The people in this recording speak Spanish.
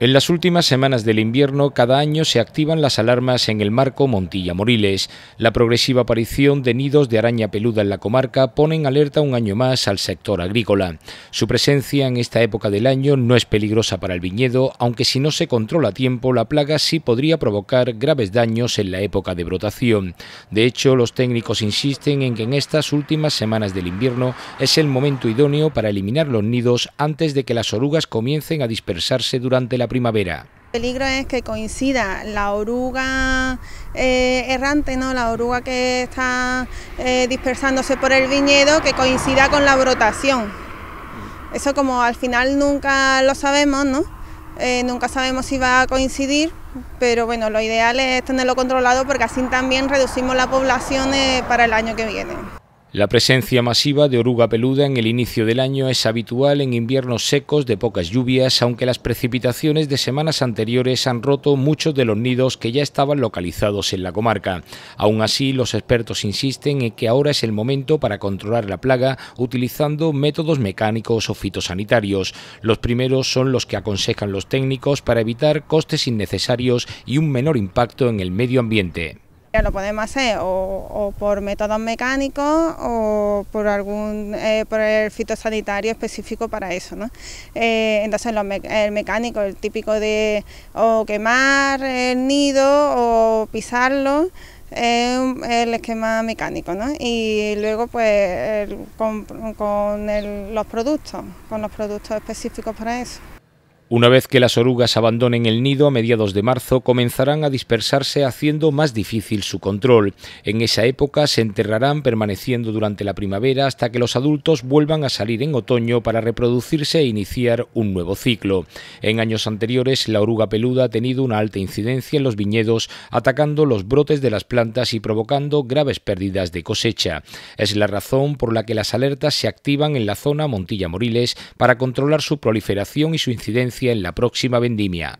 En las últimas semanas del invierno cada año se activan las alarmas en el marco Montilla-Moriles. La progresiva aparición de nidos de araña peluda en la comarca pone en alerta un año más al sector agrícola. Su presencia en esta época del año no es peligrosa para el viñedo, aunque si no se controla a tiempo la plaga sí podría provocar graves daños en la época de brotación. De hecho, los técnicos insisten en que en estas últimas semanas del invierno es el momento idóneo para eliminar los nidos antes de que las orugas comiencen a dispersarse durante la primavera. El peligro es que coincida la oruga eh, errante, ¿no? la oruga que está eh, dispersándose por el viñedo, que coincida con la brotación. Eso como al final nunca lo sabemos, eh, nunca sabemos si va a coincidir, pero bueno, lo ideal es tenerlo controlado porque así también reducimos la población para el año que viene. La presencia masiva de oruga peluda en el inicio del año es habitual en inviernos secos de pocas lluvias, aunque las precipitaciones de semanas anteriores han roto muchos de los nidos que ya estaban localizados en la comarca. Aún así, los expertos insisten en que ahora es el momento para controlar la plaga utilizando métodos mecánicos o fitosanitarios. Los primeros son los que aconsejan los técnicos para evitar costes innecesarios y un menor impacto en el medio ambiente. Lo podemos hacer o, por métodos mecánicos o por algún eh, por el fitosanitario específico para eso. Eh, entonces el mecánico, el típico de o quemar el nido o pisarlo, es el esquema mecánico, Y luego, pues, con, los productos, con los productos específicos para eso. Una vez que las orugas abandonen el nido a mediados de marzo, comenzarán a dispersarse haciendo más difícil su control. En esa época se enterrarán permaneciendo durante la primavera hasta que los adultos vuelvan a salir en otoño para reproducirse e iniciar un nuevo ciclo. En años anteriores, la oruga peluda ha tenido una alta incidencia en los viñedos, atacando los brotes de las plantas y provocando graves pérdidas de cosecha. Es la razón por la que las alertas se activan en la zona Montilla-Moriles para controlar su proliferación y su incidencia en la próxima vendimia.